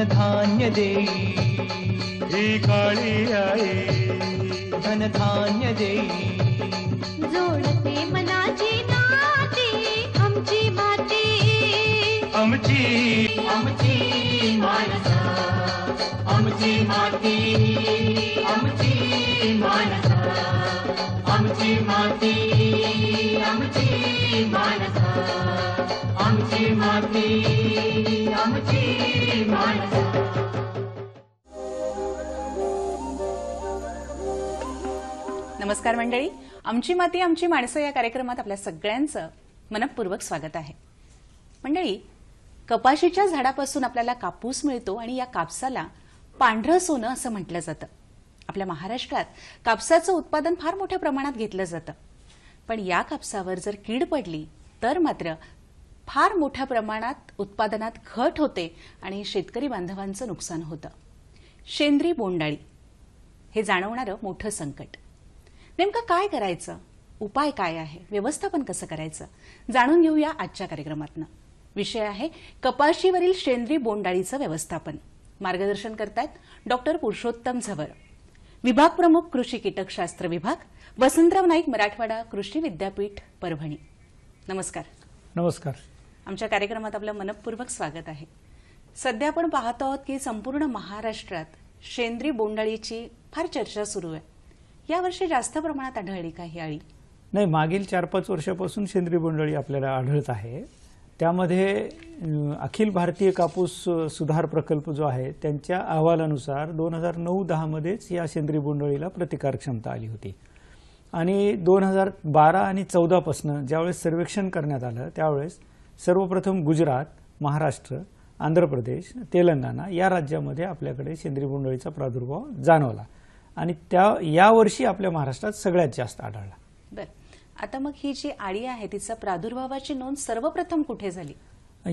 धनधान्य दे हे काली आए धनधान्य दे जोड़ते मना जी नाते हम जी माते हम मानसा आमची माती आमची आमची माती आमची आमची माती आमची नमस्कार मंडळी आमची माती आमची माणसं या कार्यक्रमात आपल्या सगळ्यांचं मनपूर्वक स्वागत आहे मंडळी कपाशीच्या झाडापासून आपल्याला कापूस मिळतो आणि या कापसाला पांढरं सोनं असं म्हटलं जातं आपल्या महाराष्ट्रात कापसाचं उत्पादन फार मोठ्या प्रमाणात घेतलं जातं पण या कापसावर जर कीड पडली तर मात्र फार मोठ्या प्रमाणात उत्पादनात घट होते आणि शेतकरी बांधवांचं नुकसान होतं शेंद्री बोंडाळी हे जाणवणारं मोठं संकट नेमकं काय करायचं उपाय काय आहे व्यवस्थापन कसं करायचं जाणून घेऊया आजच्या कार्यक्रमातनं विषय आहे कपाशीवरील शेंद्री बोंडाळीचं व्यवस्थापन मार्गदर्शन करतायत डॉक्टर पुरुषोत्तम झवर विभाग प्रमुख कृषी कीटकशास्त्र विभाग वसंतराव नाईक मराठवाडा कृषी विद्यापीठ परभणी नमस्कार नमस्कार आमच्या कार्यक्रमात आपलं मनपूर्वक स्वागत आहे सध्या आपण पाहतो आहोत की संपूर्ण महाराष्ट्रात शेंद्री बोंडाळीची फार चर्चा सुरू आहे यावर्षी जास्त प्रमाणात आढळली का ही आळी नाही मागील चार पाच वर्षापासून सेंद्रिय बोंडाळी आपल्याला आढळत आहे त्यामध्ये अखिल भारतीय कापूस सुधार प्रकल्प जो आहे त्यांच्या अहवालानुसार दोन हजार नऊ दहामध्येच या सेंद्रिय बोंडळीला प्रतिकार क्षमता आली होती आणि दोन हजार बारा आणि चौदापासनं ज्यावेळेस सर्वेक्षण करण्यात आलं त्यावेळेस सर्वप्रथम गुजरात महाराष्ट्र आंध्र प्रदेश तेलंगणा या राज्यामध्ये आपल्याकडे सेंद्रिय बोंडळीचा प्रादुर्भाव जाणवला आणि त्या यावर्षी आपल्या महाराष्ट्रात सगळ्यात जास्त आढळला आता मग ही जी आळी आहे तिचा प्रादुर्भावाची नोंद सर्वप्रथम कुठे झाली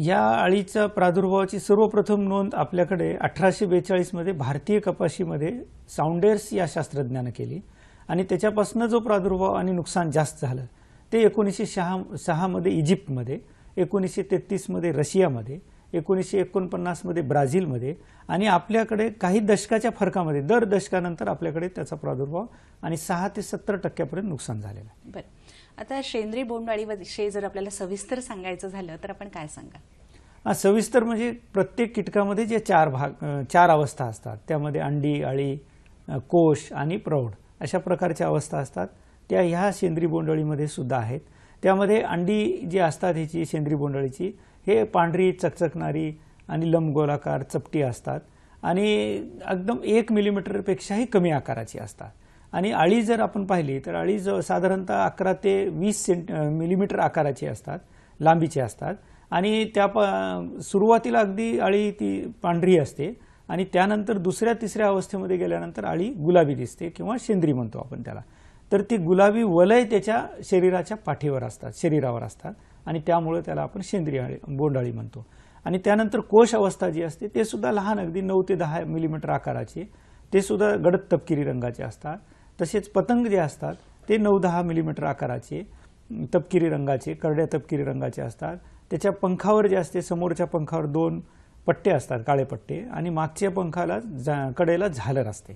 या आळीच्या प्रादुर्भावाची सर्वप्रथम नोंद आपल्याकडे अठराशे बेचाळीसमध्ये भारतीय कपाशीमध्ये साऊंडेर्स या शास्त्रज्ञानं केली आणि त्याच्यापासून जो प्रादुर्भाव आणि नुकसान जास्त झालं ते एकोणीसशे शहा सहामध्ये इजिप्तमध्ये एकोणीसशे तेहतीसमध्ये रशियामध्ये एकोणीसशे एकोणपन्नासमध्ये ब्राझीलमध्ये आणि आपल्याकडे काही दशकाच्या फरकामध्ये दर दशकानंतर आपल्याकडे त्याचा प्रादुर्भाव आणि सहा ते सत्तर टक्क्यापर्यंत नुकसान झालेलं आहे बरं आता सेंद्रिय बोंडवाळीविषयी जर आपल्याला सविस्तर सांगायचं झालं तर आपण काय सांगा सविस्तर म्हणजे प्रत्येक कीटकामध्ये जे चार भाग चार अवस्था असतात त्यामध्ये अंडी अळी कोश आणि प्रौढ अशा प्रकारच्या अवस्था असतात त्या ह्या सेंद्रिय बोंडळीमध्ये सुद्धा आहेत त्यामध्ये अंडी जी असतात ह्याची सेंद्रिय बोंडळीची हे पांढरी चकचकणारी आणि लंबगोलाकार चपटी असतात आणि एकदम एक मिलीमीटरपेक्षाही कमी आकाराची असतात आणि अळी जर आपण पाहिली तर अळी ज साधारणतः अकरा ते वीस सेंट मिलीमीटर आकाराची असतात लांबीची असतात आणि त्या सुरुवातीला अगदी अळी ती पांढरी असते आणि त्यानंतर दुसऱ्या तिसऱ्या अवस्थेमध्ये गेल्यानंतर अळी गुलाबी दिसते किंवा शेंद्री म्हणतो आपण त्याला तर ती गुलाबी वलय त्याच्या शरीराच्या पाठीवर असतात शरीरावर असतात आणि त्यामुळे त्याला आपण सेंद्रिय बोंडाळी म्हणतो आणि त्यानंतर कोश अवस्था जी असते ते सुद्धा लहान अगदी नऊ ते दहा मिलीमीटर आकाराचे ते सुद्धा गडद तपकिरी रंगाचे असतात तसेच पतंग जे असतात ते नऊ दहा मिलीमीटर आकाराचे तपकिरी रंगाचे करड्या तपकिरी रंगाचे असतात त्याच्या पंखावर जे असते समोरच्या पंखावर दोन पट्टे असतात काळे पट्टे आणि मागच्या पंखाला कडेला झालर असते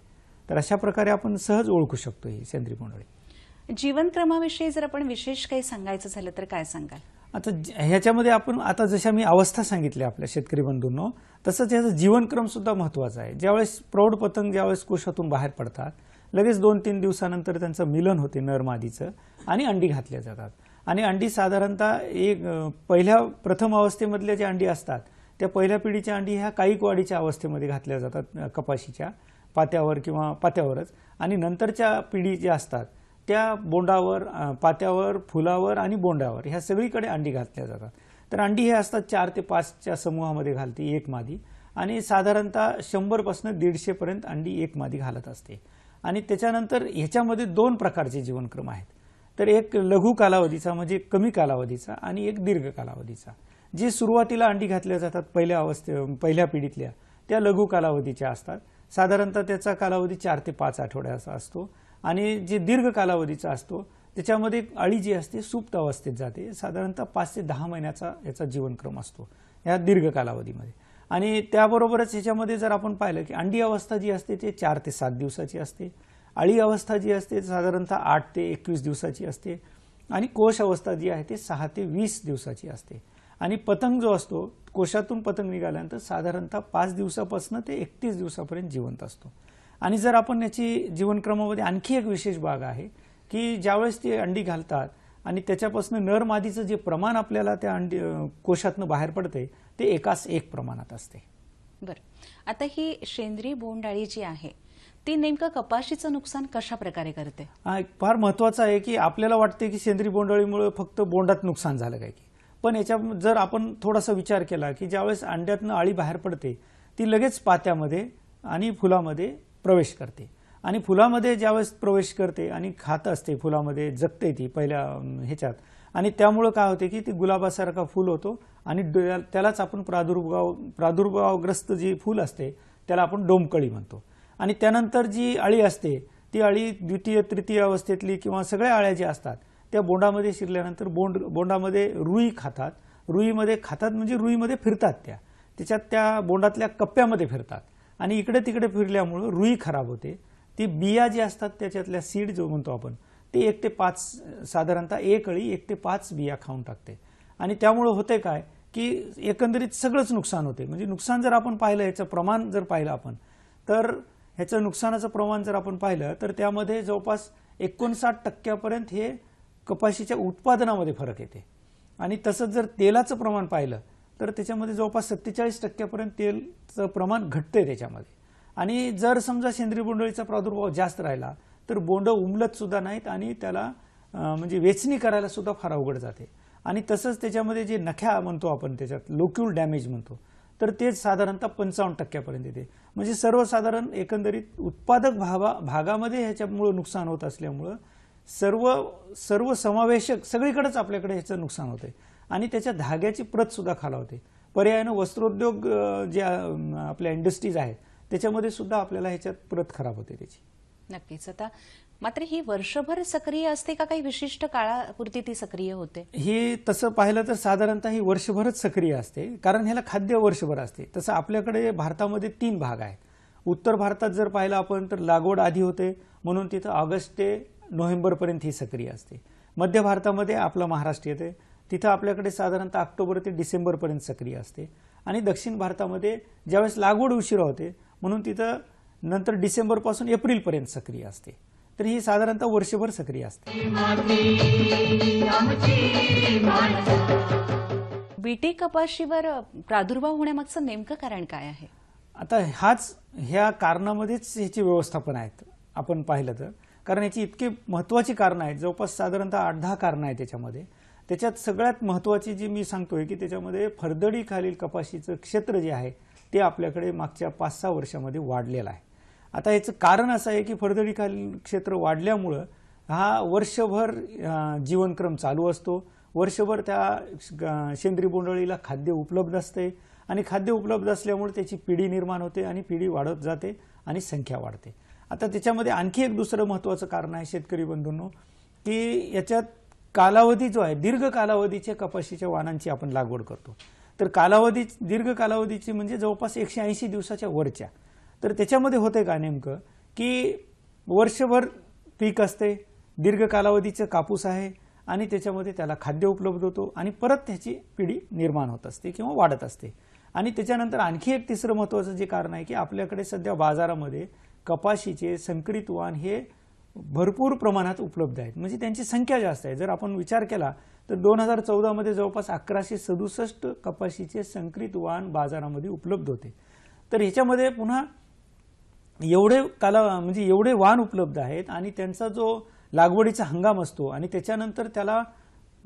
तर अशा प्रकारे आपण सहज ओळखू शकतो ही सेंद्रिय बोंडाळी जीवनक्रमाविषयी जर आपण विशेष काही सांगायचं झालं तर काय सांगाल आता ह्याच्यामध्ये आपण आता जशा मी अवस्था सांगितल्या आपल्या शेतकरी बंधूंनो तसंच ह्याचा जीवनक्रम सुद्धा महत्वाचा आहे ज्यावेळेस प्रौढ पतंग ज्यावेळेस कोशातून बाहेर पडतात लगेच दोन तीन दिवसानंतर त्यांचं मिलन होते नरमादीचं आणि अंडी घातल्या जातात आणि अंडी साधारणतः एक पहिल्या प्रथम अवस्थेमधल्या ज्या अंडी असतात त्या पहिल्या पिढीच्या अंडी ह्या काईक वाढीच्या अवस्थेमध्ये घातल्या जातात कपाशीच्या पात्यावर किंवा पात्यावरच आणि नंतरच्या पिढी ज्या असतात त्या बोंडावर पात्यावर फुलावर आणि बोंडावर ह्या सगळीकडे अंडी घातल्या जातात तर अंडी हे असतात चार ते पाचच्या समूहामध्ये घालते एक मादी आणि साधारणतः शंभरपासनं दीडशेपर्यंत अंडी एक मादी घालत असते आणि त्याच्यानंतर ह्याच्यामध्ये दोन प्रकारचे जीवनक्रम आहेत तर एक लघु कालावधीचा म्हणजे कमी कालावधीचा आणि एक दीर्घ कालावधीचा जे सुरुवातीला अंडी घातल्या जातात पहिल्या अवस्थे पहिल्या पिढीतल्या त्या लघु कालावधीच्या असतात साधारणतः त्याचा कालावधी चार ते पाच आठवड्याचा असतो आणि जे दीर्घ कालावधीचा असतो त्याच्यामध्ये अळी जी असते सुप्त अवस्थेत जाते साधारणतः पाच ते दहा महिन्याचा याचा जीवनक्रम असतो या दीर्घ कालावधीमध्ये आणि त्याबरोबरच ह्याच्यामध्ये जर आपण पाहिलं की अंडी अवस्था जी असते ते चार ते सात दिवसाची असते अळी अवस्था जी असते साधारणतः आठ ते एकवीस दिवसाची असते आणि कोश अवस्था जी आहे ती सहा ते वीस दिवसाची असते आणि पतंग जो असतो कोशातून पतंग निघाल्यानंतर साधारणतः पाच दिवसापासून ते एकतीस दिवसापर्यंत जिवंत असतो आणि जर आपण याची जीवनक्रमामध्ये आणखी एक विशेष भाग आहे की ज्यावेळेस ती अंडी घालतात आणि त्याच्यापासून मादीचं जे प्रमाण आपल्याला त्या अंडी कोशातनं बाहेर पडते ते एकाच एक प्रमाणात असते बरं आता ही सेंद्रिय बोंडाळी जी आहे ती नेमकं कपाशीचं नुकसान कशा प्रकारे करते फार महत्वाचं आहे की आपल्याला वाटते की सेंद्रिय बोंडाळीमुळे फक्त बोंडात नुकसान झालं काय की पण याच्या जर आपण थोडासा विचार केला की ज्यावेळेस अंड्यातनं आळी बाहेर पडते ती लगेच पात्यामध्ये आणि फुलामध्ये प्रवेश करते आणि फुलामध्ये ज्यावेळेस प्रवेश करते आणि खात असते फुलामध्ये जगते ती पहिल्या ह्याच्यात आणि त्यामुळं काय होते की ती गुलाबासारखा फूल होतो आणि त्यालाच आपण प्रादुर्भाव प्रादुर्भावग्रस्त जी फूल असते त्याला आपण डोमकळी म्हणतो आणि त्यानंतर जी अळी असते ती अळी द्वितीय तृतीय अवस्थेतली किंवा सगळ्या अळ्या ज्या असतात त्या बोंडामध्ये शिरल्यानंतर बोंड बोंडामध्ये रुई खातात रुईमध्ये खातात म्हणजे रुईमध्ये फिरतात त्या त्याच्यात त्या बोंडातल्या कप्प्यामध्ये फिरतात आणि इकडे तिकडे फिरल्यामुळं रुई खराब होते ती बिया जी असतात त्याच्यातल्या सीड जो म्हणतो आपण ते एक ते पाच साधारणतः एक अळी एक ते पाच बिया खाऊन टाकते आणि त्यामुळं होते काय की एकंदरीत सगळंच नुकसान होते म्हणजे नुकसान जर आपण पाहिलं याचं प्रमाण जर पाहिलं आपण तर ह्याचं नुकसानाचं प्रमाण जर आपण पाहिलं तर त्यामध्ये जवळपास एकोणसाठ टक्क्यापर्यंत हे कपाशीच्या उत्पादनामध्ये फरक येते आणि तसंच जर तेलाचं प्रमाण पाहिलं तर त्याच्यामध्ये जवळपास सत्तेचाळीस टक्क्यापर्यंत तेलचं प्रमाण घटतंय त्याच्यामध्ये आणि जर समजा सेंद्रिय बोंडळीचा प्रादुर्भाव जास्त राहिला तर बोंड उमलत सुद्धा नाहीत आणि त्याला म्हणजे वेचणी करायला सुद्धा फार अवघड जाते आणि तसंच त्याच्यामध्ये जे नख्या म्हणतो आपण त्याच्यात लोक्युल डॅमेज म्हणतो तर तेच साधारणतः पंचावन्न टक्क्यापर्यंत येते म्हणजे सर्वसाधारण एकंदरीत उत्पादक भावा भागामध्ये ह्याच्यामुळं नुकसान होत असल्यामुळं सर्व सर्व समावेशक सगळीकडेच आपल्याकडे ह्याचं नुकसान होतं आणि त्याच्या धाग्याची सुद्धा खालावते पर्यायानं वस्त्रोद्योग ज्या आपल्या इंडस्ट्रीज आहेत त्याच्यामध्ये सुद्धा आपल्याला ह्याच्यात प्रत खराब होते त्याची नक्कीच आता मात्र ही वर्षभर सक्रिय असते का काही विशिष्ट काळापुरती ती सक्रिय होते ही तसं पाहिलं तर साधारणतः ही वर्षभरच सक्रिय असते कारण ह्याला खाद्य वर्षभर असते तसं आपल्याकडे भारतामध्ये तीन भाग आहेत उत्तर भारतात जर पाहिलं आपण तर लागवड आधी होते म्हणून तिथं ऑगस्ट ते नोव्हेंबरपर्यंत ही सक्रिय असते मध्य भारतामध्ये आपला महाराष्ट्र येते तिथं आपल्याकडे साधारणतः ऑक्टोबर ते डिसेंबरपर्यंत सक्रिय असते आणि दक्षिण भारतामध्ये ज्यावेळेस लागवड उशिरा होते म्हणून तिथं नंतर डिसेंबरपासून एप्रिलपर्यंत सक्रिय असते तर ही साधारणतः वर्षभर सक्रिय असते बीटी कपाशीवर प्रादुर्भाव होण्यामागचं नेमकं कारण काय आहे आता हाच ह्या कारणामध्येच ह्याची व्यवस्थापन आहेत आपण पाहिलं तर कारण याची इतके महत्वाची कारणं आहेत जवळपास साधारणतः आठ दहा कारणं आहेत त्याच्यामध्ये त्याच्यात सगळ्यात महत्त्वाची जी मी सांगतोय की त्याच्यामध्ये फरदडी खालील कपाशीचं क्षेत्र जे आहे ते आपल्याकडे मागच्या पाच सहा वर्षामध्ये वाढलेलं आहे आता याचं कारण असं आहे की फरदडी खालील क्षेत्र वाढल्यामुळं हा वर्षभर जीवनक्रम चालू असतो वर्षभर त्या सेंद्रिय बोंडळीला खाद्य उपलब्ध असते आणि खाद्य उपलब्ध असल्यामुळे त्याची पिढी निर्माण होते आणि पिढी वाढत जाते आणि संख्या वाढते आता त्याच्यामध्ये आणखी एक दुसरं महत्त्वाचं कारण आहे शेतकरी बंधूंनो की याच्यात कालावधी जो आहे दीर्घ कालावधीच्या कपाशीच्या वाणांची आपण लागवड करतो तर कालावधी दीर्घ कालावधीची म्हणजे जवळपास एकशे ऐंशी दिवसाच्या वरच्या तर त्याच्यामध्ये होते का नेमकं की वर्षभर पीक असते दीर्घ कालावधीचं कापूस आहे आणि त्याच्यामध्ये त्याला खाद्य उपलब्ध होतो आणि परत त्याची पिढी निर्माण होत असते किंवा वाढत असते आणि त्याच्यानंतर आणखी एक तिसरं महत्त्वाचं जे कारण आहे की आपल्याकडे सध्या बाजारामध्ये कपाशीचे संकरित वाण हे भरपूर प्रमाणात उपलब्ध आहेत म्हणजे त्यांची संख्या जास्त आहे जर आपण विचार केला तर दोन हजार चौदामध्ये जवळपास अकराशे सदुसष्ट कपाशीचे संकरित वाहन बाजारामध्ये उपलब्ध होते तर ह्याच्यामध्ये पुन्हा एवढे काला म्हणजे एवढे वाहन उपलब्ध आहेत आणि त्यांचा जो लागवडीचा हंगाम असतो आणि त्याच्यानंतर त्याला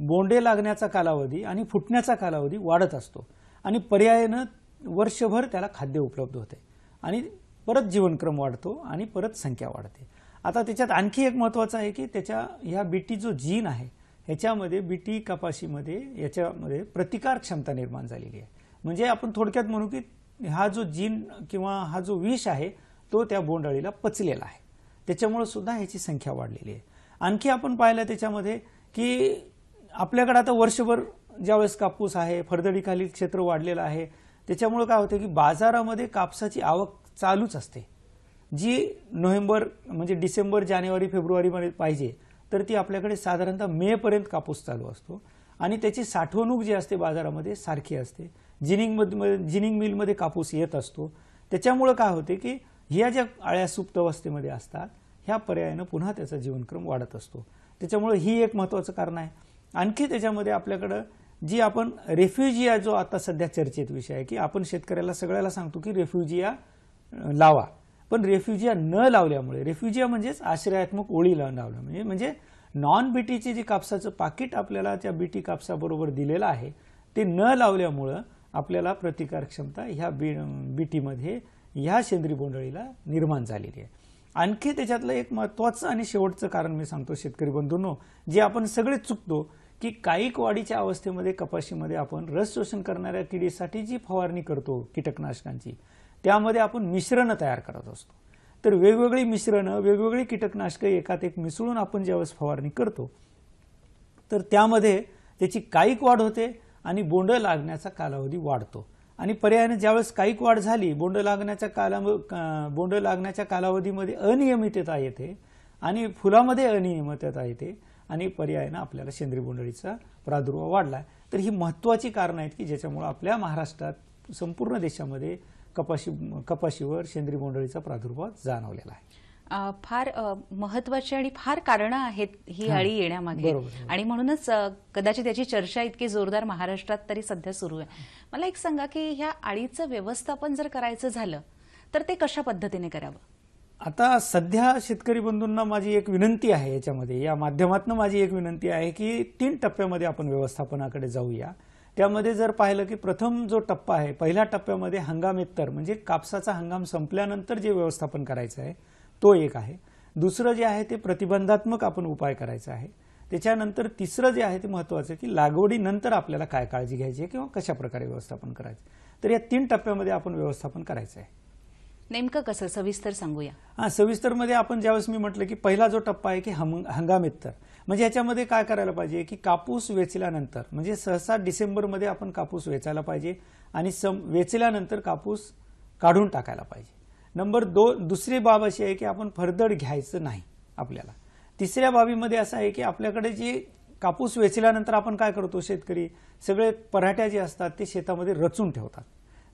बोंडे लागण्याचा कालावधी आणि फुटण्याचा कालावधी वाढत असतो आणि पर्यायानं वर्षभर त्याला खाद्य उपलब्ध होते आणि परत जीवनक्रम वाढतो आणि परत संख्या वाढते आता त्याच्यात आणखी एक महत्त्वाचं आहे की त्याच्या ह्या बीटी जो जीन आहे ह्याच्यामध्ये बीटी कपाशीमध्ये याच्यामध्ये प्रतिकार क्षमता निर्माण झालेली आहे म्हणजे आपण थोडक्यात म्हणू की हा जो जीन किंवा हा जो विष आहे तो त्या बोंडाळीला पचलेला आहे त्याच्यामुळे सुद्धा ह्याची संख्या वाढलेली आहे आणखी आपण पाहिलं त्याच्यामध्ये की आपल्याकडे आता वर्षभर ज्यावेळेस कापूस आहे फरदडीखालील क्षेत्र वाढलेलं आहे त्याच्यामुळे काय होतं की बाजारामध्ये कापसाची आवक चालूच असते जी नोव्हेंबर म्हणजे डिसेंबर जानेवारी फेब्रुवारीमध्ये पाहिजे तर ती आपल्याकडे साधारणतः मेपर्यंत कापूस चालू असतो आणि त्याची साठवणूक जी असते बाजारामध्ये सारखी असते जिनिंग जिनिंग मिलमध्ये कापूस येत असतो त्याच्यामुळं काय होते की ह्या ज्या आळ्या सुप्त अवस्थेमध्ये असतात ह्या पर्यायानं पुन्हा त्याचा जीवनक्रम वाढत असतो त्याच्यामुळे ही एक महत्त्वाचं कारण आहे आणखी त्याच्यामध्ये आपल्याकडं जी आपण रेफ्युजिया जो आता सध्या चर्चेत विषय आहे की आपण शेतकऱ्याला सगळ्याला सांगतो की रेफ्युजिया लावा पण रेफ्युजिया न लावल्यामुळे रेफ्युजिया म्हणजेच आश्रयात्मक ओळी लावलं म्हणजे म्हणजे नॉन बीटीचे जे कापसाचं पाकिट आपल्याला त्या बीटी कापसाबरोबर दिलेलं आहे ते न लावल्यामुळं आपल्याला प्रतिकारक्षमता ह्या बी बीटीमध्ये ह्या सेंद्रिय बोंडळीला निर्माण झालेली आहे आणखी त्याच्यातलं एक महत्त्वाचं आणि शेवटचं कारण मी सांगतो शेतकरी बंधूंनो जे आपण सगळे चुकतो की काईक वाढीच्या अवस्थेमध्ये कपाशीमध्ये आपण रस शोषण करणाऱ्या किडीसाठी जी फवारणी करतो कीटकनाशकांची त्यामध्ये आपण मिश्रणं तयार करत असतो तर वेगवेगळी मिश्रणं वेगवेगळी कीटकनाशकं एकात एक मिसळून आपण ज्यावेळेस फवारणी करतो तर त्यामध्ये त्याची काईक वाढ होते आणि बोंड लागण्याचा कालावधी वाढतो आणि पर्यायाने ज्यावेळेस काईक वाढ झाली बोंड लागण्याच्या काला बोंड लागण्याच्या कालावधीमध्ये अनियमितता येते आणि फुलामध्ये अनियमितता येते आणि पर्यायानं आपल्याला सेंद्रिय बोंडळीचा प्रादुर्भाव वाढला तर ही महत्वाची कारणं आहेत की ज्याच्यामुळे आपल्या महाराष्ट्रात संपूर्ण देशामध्ये कपाशी कपाशीवर सेंद्रिय बोंडळीचा प्रादुर्भाव जाणवलेला आहे फार महत्वाची आणि फार कारण आहेत ही अळी येण्यामागे आणि म्हणूनच कदाचित याची चर्चा इतकी जोरदार महाराष्ट्रात तरी सध्या सुरू आहे मला एक सांगा की ह्या अळीचं व्यवस्थापन जर करायचं झालं तर ते कशा पद्धतीने करावं आता सध्या शेतकरी बंधूंना माझी एक विनंती आहे याच्यामध्ये या माध्यमातून माझी एक विनंती आहे की तीन टप्प्यामध्ये आपण व्यवस्थापनाकडे जाऊया त्यामध्ये जर पाहिलं की प्रथम जो टप्पा आहे पहिल्या टप्प्यामध्ये हंगामेत्तर म्हणजे कापसाचा हंगाम संपल्यानंतर जे व्यवस्थापन करायचं आहे तो एक आहे दुसरं जे आहे ते प्रतिबंधात्मक आपण उपाय करायचा आहे त्याच्यानंतर तिसरं जे आहे ते महत्त्वाचं आहे की लागवडीनंतर आपल्याला काय काळजी घ्यायची आहे किंवा कशाप्रकारे व्यवस्थापन करायचं तर या तीन टप्प्यामध्ये आपण व्यवस्थापन करायचं आहे नेमकं कसं सविस्तर सांगूया हा सविस्तरमध्ये आपण ज्यावेळेस मी म्हटलं की पहिला जो टप्पा आहे की तर म्हणजे याच्यामध्ये काय करायला पाहिजे की कापूस वेचल्यानंतर म्हणजे सहसा डिसेंबरमध्ये आपण कापूस वेचायला पाहिजे आणि सम वेचल्यानंतर कापूस काढून टाकायला पाहिजे नंबर दो दुसरी बाब अशी आहे की आपण फरदड घ्यायचं नाही आपल्याला तिसऱ्या बाबीमध्ये असं आहे की आपल्याकडे जे कापूस वेचल्यानंतर आपण काय करतो शेतकरी सगळे पराठ्या जे असतात ते शेतामध्ये रचून ठेवतात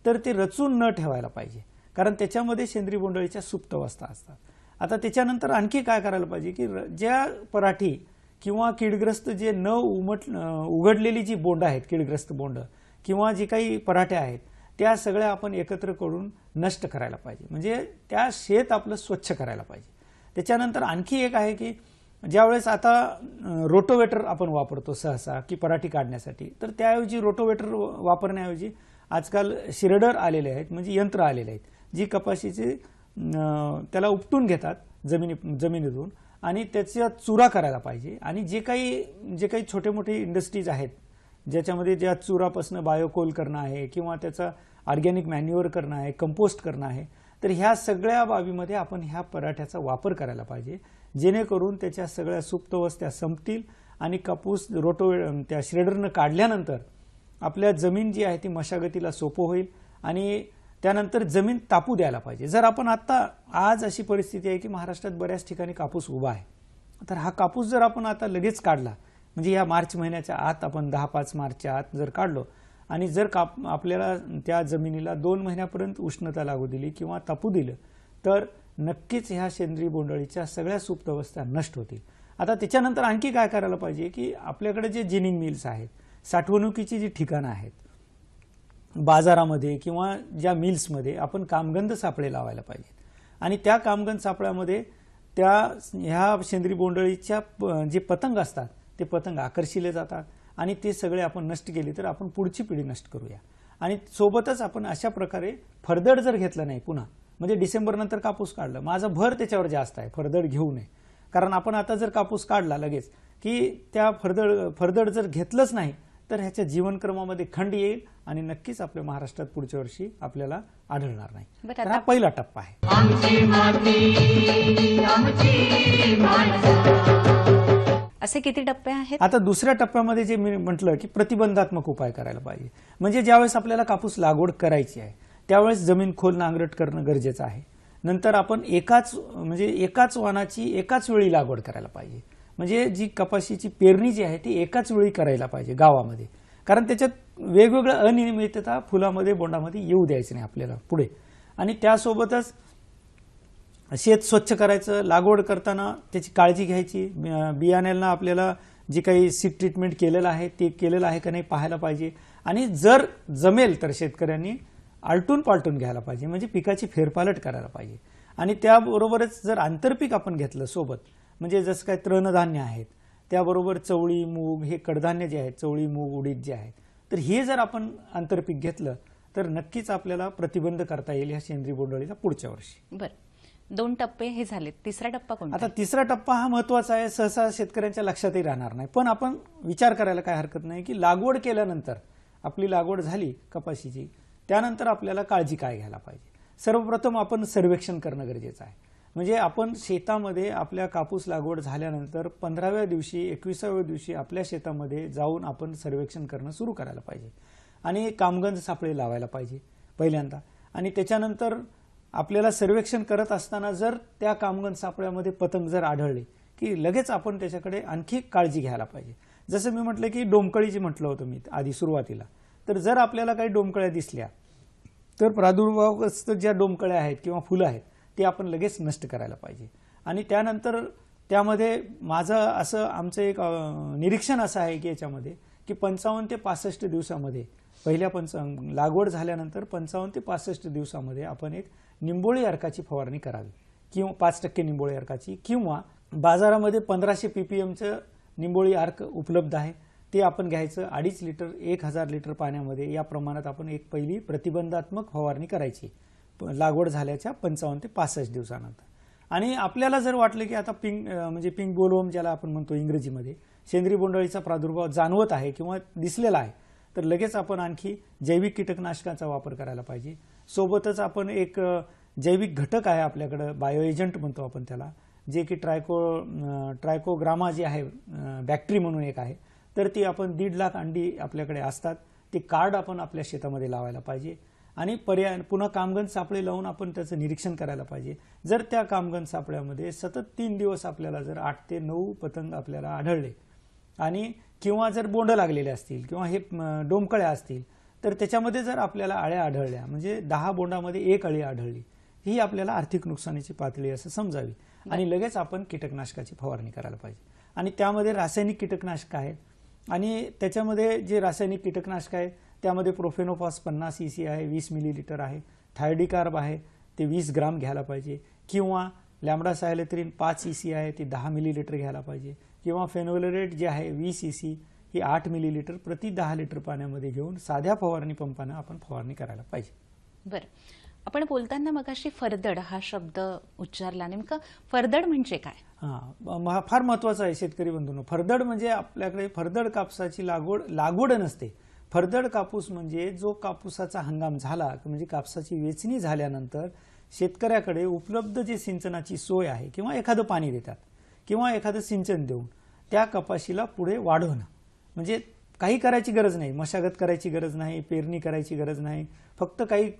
तर ते रचून न ठेवायला पाहिजे कारण त्याच्यामध्ये सेंद्रिय बोंडळीच्या सुप्त अवस्था असतात आता त्याच्यानंतर आणखी काय करायला पाहिजे की ज्या पराठी किंवा कीडग्रस्त जे न उमट उघडलेली जी बोंड आहेत कीडग्रस्त बोंड किंवा जी काही पराठ्या आहेत त्या सगळ्या आपण एकत्र करून नष्ट करायला पाहिजे म्हणजे त्या शेत आपलं स्वच्छ करायला पाहिजे त्याच्यानंतर आणखी एक आहे की ज्यावेळेस आता रोटोवेटर आपण वापरतो सहसा की पराठी काढण्यासाठी तर त्याऐवजी रोटोवेटर वापरण्याऐवजी आजकाल शिरडर आलेले आहेत म्हणजे यंत्र आलेले आहेत जी कपाशीची त्याला उपटून घेतात जमिनी जमिनीतून आणि त्याचा चुरा करायला पाहिजे आणि जे काही जे काही छोटे मोठे इंडस्ट्रीज आहेत ज्याच्यामध्ये ज्या चुरापासनं बायोकोल करणं आहे किंवा त्याचा ऑर्गॅनिक मॅन्युअर करणं आहे कंपोस्ट करणं आहे तर ह्या सगळ्या बाबीमध्ये आपण ह्या पराठ्याचा वापर करायला पाहिजे जेणेकरून त्याच्या सगळ्या सुप्तवस्त्या संपतील आणि कापूस रोटो त्या श्रेडरनं काढल्यानंतर आपल्या जमीन जी आहे ती मशागतीला सोपं होईल आणि त्यानंतर जमीन तापू द्यायला पाहिजे जर आपण आत्ता आज अशी परिस्थिती आहे की महाराष्ट्रात बऱ्याच ठिकाणी कापूस उभा आहे तर हा कापूस जर आपण आता लगेच काढला म्हणजे या मार्च महिन्याच्या आत आपण दहा पाच मार्चच्या आत जर काढलो आणि जर काप आपल्याला त्या जमिनीला दोन महिन्यापर्यंत उष्णता लागू दिली किंवा तापू दिलं तर नक्कीच ह्या सेंद्रिय बोंडळीच्या सगळ्या सुप्त अवस्था नष्ट होतील आता त्याच्यानंतर आणखी काय करायला पाहिजे की आपल्याकडे जे जिनिंग मिल्स आहेत साठवणुकीची जी ठिकाणं आहेत बाजारामध्ये किंवा ज्या मिल्समध्ये आपण कामगंध सापळे लावायला पाहिजेत आणि त्या कामगंध सापळ्यामध्ये त्या ह्या शेंद्री बोंडळीच्या जे पतंग असतात ते पतंग आकर्षिले जातात आणि ते सगळे आपण नष्ट केले तर आपण पुढची पिढी नष्ट करूया आणि सोबतच आपण अशा प्रकारे फरदड जर घेतलं नाही पुन्हा म्हणजे डिसेंबरनंतर कापूस काढलं माझा भर त्याच्यावर जास्त आहे फरदड घेऊ नये कारण आपण आता जर कापूस काढला लगेच की त्या फरदड फरदड जर घेतलंच नाही तर ह्याच्या जीवनक्रमामध्ये खंड येईल आणि नक्कीच आपल्या महाराष्ट्रात पुढच्या वर्षी आपल्याला आढळणार नाही तर हा पहिला टप्पा आहे असे किती टप्पे आहेत आता दुसऱ्या टप्प्यामध्ये जे मी म्हटलं की प्रतिबंधात्मक उपाय करायला पाहिजे म्हणजे ज्यावेळेस आपल्याला कापूस लागवड करायची आहे त्यावेळेस जमीन खोल नांगरट करणं गरजेचं आहे नंतर आपण एकाच म्हणजे एकाच वानाची एकाच वेळी लागवड करायला पाहिजे म्हणजे जी कपाशीची पेरणी जी आहे ती एकाच वेळी करायला पाहिजे गावामध्ये कारण त्याच्यात वेगवेगळ्या अनियमितता फुलामध्ये बोंडामध्ये येऊ द्यायचं नाही आपल्याला पुढे आणि त्यासोबतच शेत स्वच्छ करायचं लागवड करताना त्याची काळजी घ्यायची बियाण्यांना आपल्याला जी काही सीड ट्रीटमेंट केलेलं आहे ते केलेलं आहे का नाही पाहायला पाहिजे आणि जर जमेल तर शेतकऱ्यांनी आलटून पालटून घ्यायला पाहिजे म्हणजे पिकाची फेरपालट करायला पाहिजे आणि त्याबरोबरच जर आंतरपीक आपण घेतलं सोबत म्हणजे जसं काय तृणधान्य आहेत त्याबरोबर चवळी मूग हे कडधान्य जे आहेत चवळी मूग उडीद जे आहेत तर हे जर आपण आंतरपीक घेतलं तर नक्कीच आपल्याला प्रतिबंध करता येईल ह्या सेंद्रिय बोंडअळीचा पुढच्या वर्षी बरं दोन टप्पे हे झाले तिसरा टप्पा कोणता आता तिसरा टप्पा हा महत्वाचा आहे सहसा शेतकऱ्यांच्या लक्षातही राहणार नाही पण आपण विचार करायला काय हरकत नाही की लागवड केल्यानंतर आपली लागवड झाली कपाशीची त्यानंतर आपल्याला काळजी काय घ्यायला पाहिजे सर्वप्रथम आपण सर्वेक्षण करणं गरजेचं आहे म्हणजे आपण शेतामध्ये आपल्या कापूस लागवड झाल्यानंतर पंधराव्या दिवशी एकविसाव्या दिवशी आपल्या शेतामध्ये जाऊन आपण सर्वेक्षण करणं सुरू करायला पाहिजे आणि कामगंज सापळे लावायला पाहिजे पहिल्यांदा आणि त्याच्यानंतर आपल्याला सर्वेक्षण करत असताना जर त्या कामगंज सापळ्यामध्ये पतंग जर आढळले की लगेच आपण त्याच्याकडे आणखी काळजी घ्यायला पाहिजे जसं मी म्हटलं की डोमकळी जी म्हटलं होतं मी आधी सुरुवातीला तर जर आपल्याला काही डोमकळ्या दिसल्या तर प्रादुर्भावग्रस्त ज्या डोमकळ्या आहेत किंवा फुलं आहेत ते आपण लगेच नष्ट करायला पाहिजे आणि त्यानंतर त्यामध्ये माझं असं आमचं एक निरीक्षण असं आहे की याच्यामध्ये की पंचावन्न ते पासष्ट दिवसामध्ये पहिल्या पंच लागवड झाल्यानंतर पंचावन्न ते पासष्ट दिवसामध्ये आपण एक निंबोळी अर्काची फवारणी करावी किंवा पाच टक्के निंबोळी अर्काची किंवा बाजारामध्ये पंधराशे पी पी एमचं निंबोळी अर्क उपलब्ध आहे ते आपण घ्यायचं अडीच लिटर एक हजार लिटर पाण्यामध्ये या प्रमाणात आपण एक पहिली प्रतिबंधात्मक फवारणी करायची लागवड झाल्याच्या पंचावन्न ते पासष्ट दिवसानंतर आणि आपल्याला जर वाटलं की आता पिंक म्हणजे पिंक बोलवम ज्याला आपण म्हणतो इंग्रजीमध्ये सेंद्रिय बोंडअळीचा प्रादुर्भाव जाणवत आहे किंवा दिसलेला आहे तर लगेच आपण आणखी जैविक कीटकनाशकांचा वापर करायला पाहिजे सोबतच आपण एक जैविक घटक आहे आपल्याकडं बायो एजंट म्हणतो आपण त्याला जे की ट्रायको ट्रायकोग्रामा जे आहे बॅक्टरी म्हणून एक आहे तर ती आपण दीड लाख अंडी आपल्याकडे असतात ते कार्ड आपण आपल्या शेतामध्ये लावायला पाहिजे आणि पर्याय पुन्हा कामगंज सापळे लावून आपण त्याचं निरीक्षण करायला पाहिजे जर त्या कामगंज सापळ्यामध्ये सतत तीन दिवस आपल्याला जर आठ ते नऊ पतंग आपल्याला आढळले आणि किंवा जर बोंड लागलेले असतील किंवा हे डोमकळ्या असतील तर त्याच्यामध्ये जर आपल्याला आळ्या आढळल्या म्हणजे दहा बोंडामध्ये एक अळी आढळली ही आपल्याला आर्थिक नुकसानीची पातळी असं समजावी आणि लगेच आपण कीटकनाशकाची फवारणी करायला पाहिजे आणि त्यामध्ये रासायनिक कीटकनाशक आहेत आणि त्याच्यामध्ये जे रासायनिक कीटकनाशक आहेत त्यामध्ये प्रोफेनोफॉस पन्नास ई सी आहे वीस मिलीलिटर आहे थायडिकार्ब आहे ते वीस ग्राम घ्यायला पाहिजे किंवा लॅमडा सायलेथ्रीन पाच सी सी आहे ती दहा मिलीलिटर घ्यायला पाहिजे किंवा फेनोलरेट जे आहे वीस सी सी ही आठ मिलीलिटर प्रति दहा लिटर पाण्यामध्ये घेऊन साध्या फवारणी पंपानं आपण फवारणी करायला पाहिजे बरं आपण बोलताना अशी फरदड हा शब्द उच्चारला नेमकं फरदड म्हणजे काय हां फार महत्वाचं आहे शेतकरी बंधूंनो फरदड म्हणजे आपल्याकडे फरदड कापसाची लागवड लागवड नसते फरदड कापूस म्हणजे जो कापूसाचा हंगाम झाला म्हणजे कापसाची वेचणी झाल्यानंतर शेतकऱ्याकडे उपलब्ध जे सिंचनाची सोय आहे किंवा एखादं पाणी देतात किंवा एखादं सिंचन देऊन त्या कपाशीला पुढे वाढवणं म्हणजे काही करायची गरज नाही मशागत करायची गरज नाही पेरणी करायची गरज नाही फक्त काही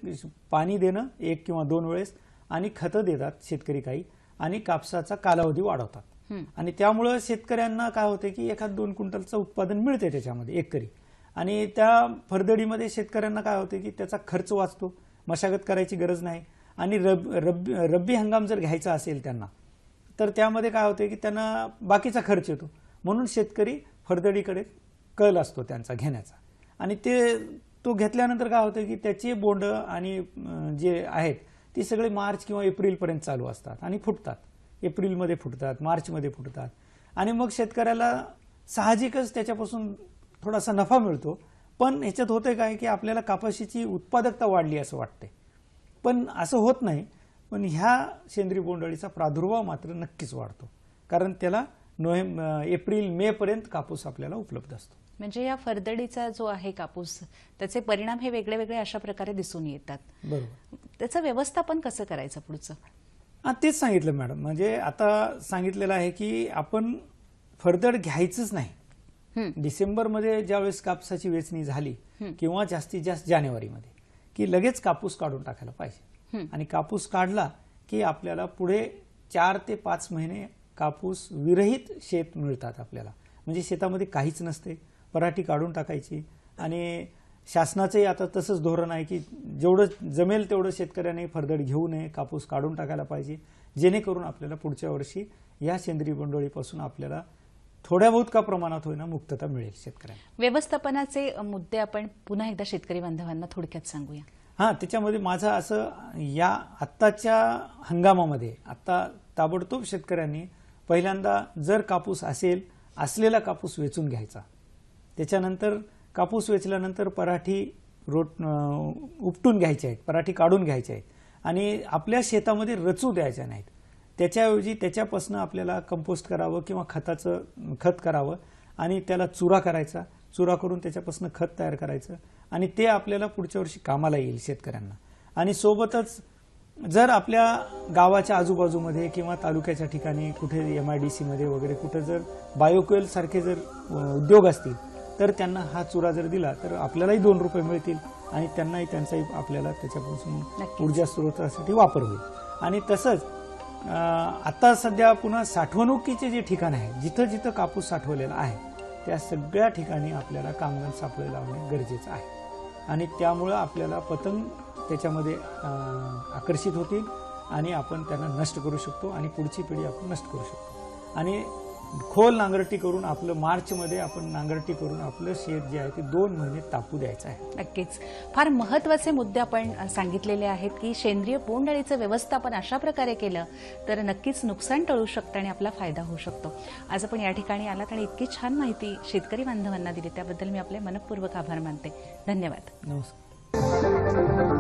पाणी देणं एक किंवा दोन वेळेस आणि खतं देतात शेतकरी काही आणि कापसाचा कालावधी वाढवतात आणि त्यामुळं शेतकऱ्यांना काय होते की एखाद दोन क्विंटलचं उत्पादन मिळते त्याच्यामध्ये एकरी आणि त्या फरदडीमध्ये शेतकऱ्यांना काय होते की त्याचा खर्च वाचतो मशागत करायची गरज नाही आणि रब रब्बी रब्बी हंगाम जर घ्यायचा असेल त्यांना तर त्यामध्ये काय होते की त्यांना बाकीचा खर्च येतो म्हणून शेतकरी फरदडीकडे कल असतो त्यांचा घेण्याचा आणि ते तो घेतल्यानंतर काय होतं की त्याचे बोंड आणि जे आहेत ती सगळे मार्च किंवा एप्रिलपर्यंत चालू असतात आणि फुटतात एप्रिलमध्ये फुटतात मार्चमध्ये फुटतात आणि मग शेतकऱ्याला साहजिकच त्याच्यापासून थोडासा नफा मिळतो पण ह्याच्यात होते काय की आपल्याला कापाशीची उत्पादकता वाढली असं वाटते पण असं होत नाही पण ह्या सेंद्रिय बोंडअळीचा प्रादुर्भाव मात्र नक्कीच वाढतो कारण त्याला नोव्हेंबर एप्रिल मे पर्यंत कापूस आपल्याला उपलब्ध असतो म्हणजे या फरदडीचा जो आहे कापूस त्याचे परिणाम हे वेगळे वेगळे अशा प्रकारे दिसून येतात बरोबर त्याचं व्यवस्थापन कसं करायचं पुढचं हा तेच सांगितलं मॅडम म्हणजे आता सांगितलेलं आहे की आपण फरदड घ्यायचंच नाही डिसेंबरमध्ये ज्यावेळेस कापसाची वेचणी झाली किंवा जास्तीत जास्त जानेवारीमध्ये की लगेच कापूस काढून टाकायला पाहिजे आणि कापूस काढला की आपल्याला पुढे चार ते पाच महिने कापूस विरहित शेत मिळतात आपल्याला म्हणजे शेतामध्ये काहीच नसते पराठी काढून टाकायची आणि शासनाचंही आता तसंच धोरण आहे की जेवढं जमेल तेवढं शेतकऱ्याने फरदड घेऊ नये कापूस काढून टाकायला पाहिजे जेणेकरून आपल्याला पुढच्या वर्षी या सेंद्रिय मंडळीपासून आपल्याला थोड्या बहुत का प्रमाणात होईना मुक्तता मिळेल शेतकऱ्यांना व्यवस्थापनाचे मुद्दे आपण पुन्हा एकदा शेतकरी बांधवांना थोडक्यात सांगूया हां त्याच्यामध्ये माझं असं या आत्ताच्या हंगामामध्ये आत्ता ताबडतोब शेतकऱ्यांनी पहिल्यांदा जर कापूस असेल असलेला कापूस वेचून घ्यायचा त्याच्यानंतर कापूस वेचल्यानंतर पराठी रोट उपटून घ्यायचे आहेत पराठी काढून घ्यायचे आहेत आणि आपल्या शेतामध्ये रचू द्यायच्या नाहीत त्याच्याऐवजी त्याच्यापासून आपल्याला कंपोस्ट करावं किंवा खताचं खत करावं आणि त्याला चुरा करायचा चुरा करून त्याच्यापासून खत तयार करायचं आणि ते आपल्याला पुढच्या वर्षी कामाला येईल शेतकऱ्यांना आणि सोबतच जर आपल्या गावाच्या आजूबाजूमध्ये किंवा तालुक्याच्या ठिकाणी कुठे एम आय डी सीमध्ये वगैरे कुठे जर सारखे जर उद्योग असतील तर त्यांना हा चुरा जर दिला तर आपल्यालाही दोन रुपये मिळतील आणि त्यांनाही त्यांचाही आपल्याला त्याच्यापासून ऊर्जा स्रोतासाठी वापर होईल आणि तसंच आता सध्या पुन्हा साठवणुकीचे जे ठिकाण आहे जिथं जिथं कापूस साठवलेला आहे त्या सगळ्या ठिकाणी आपल्याला कामगार सापळे लावणे गरजेचं आहे आणि त्यामुळं आपल्याला पतंग त्याच्यामध्ये आकर्षित होतील आणि आपण त्यांना नष्ट करू शकतो आणि पुढची पिढी आपण नष्ट करू शकतो आणि खोल नांगरटी करून आपलं मार्चमध्ये आपण नांगरटी करून आपलं शेत जे आहे ते दोन महिने तापू द्यायचं आहे नक्कीच फार महत्वाचे मुद्दे आपण सांगितलेले आहेत की सेंद्रिय बोंडाळीचं व्यवस्थापन अशा प्रकारे केलं तर नक्कीच नुकसान टळू शकतं आणि आपला फायदा होऊ शकतो आज आपण या ठिकाणी आलात आणि इतकी छान माहिती शेतकरी बांधवांना दिली त्याबद्दल मी आपले मनपूर्वक आभार मानते धन्यवाद नमस्कार